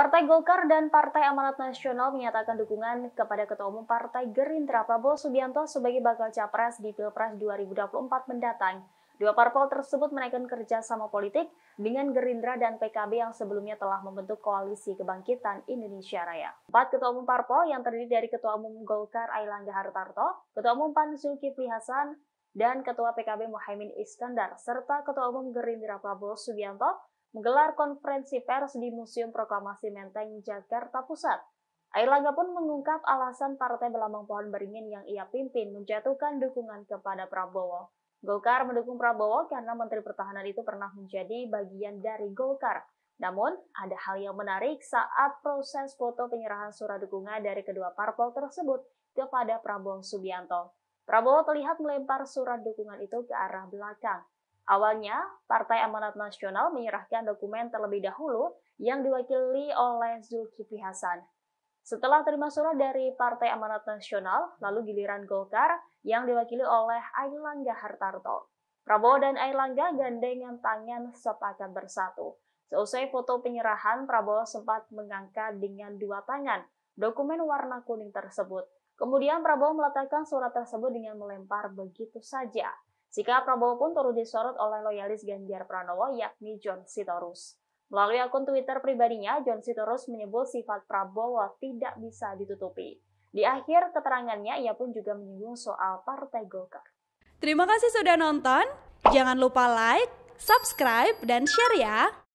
Partai Golkar dan Partai Amanat Nasional menyatakan dukungan kepada Ketua Umum Partai Gerindra Prabowo Subianto sebagai bakal capres di Pilpres 2024 mendatang. Dua parpol tersebut menaikkan kerjasama politik dengan Gerindra dan PKB yang sebelumnya telah membentuk Koalisi Kebangkitan Indonesia Raya. Empat Ketua Umum Parpol yang terdiri dari Ketua Umum Golkar Ailangga Hartarto, Ketua Umum PAN Zulkifli Hasan, dan Ketua PKB Mohaimin Iskandar, serta Ketua Umum Gerindra Prabowo Subianto menggelar konferensi pers di Museum Proklamasi Menteng, Jakarta Pusat. Air Langga pun mengungkap alasan Partai Belambang Pohon Beringin yang ia pimpin menjatuhkan dukungan kepada Prabowo. Golkar mendukung Prabowo karena Menteri Pertahanan itu pernah menjadi bagian dari Golkar. Namun, ada hal yang menarik saat proses foto penyerahan surat dukungan dari kedua parpol tersebut kepada Prabowo Subianto. Prabowo terlihat melempar surat dukungan itu ke arah belakang. Awalnya, Partai Amanat Nasional menyerahkan dokumen terlebih dahulu yang diwakili oleh Zulkifli Hasan. Setelah terima surat dari Partai Amanat Nasional, lalu giliran Golkar yang diwakili oleh Ailangga Hartarto. Prabowo dan Ailangga gandengan tangan sepakat bersatu. Seusai foto penyerahan, Prabowo sempat mengangkat dengan dua tangan dokumen warna kuning tersebut. Kemudian Prabowo meletakkan surat tersebut dengan melempar begitu saja. Jika Prabowo pun turut disorot oleh loyalis Ganjar Pranowo yakni John Sitorus. Melalui akun Twitter pribadinya, John Sitorus menyebut sifat Prabowo tidak bisa ditutupi. Di akhir keterangannya, ia pun juga menyinggung soal Partai Golkar. Terima kasih sudah nonton. Jangan lupa like, subscribe, dan share ya.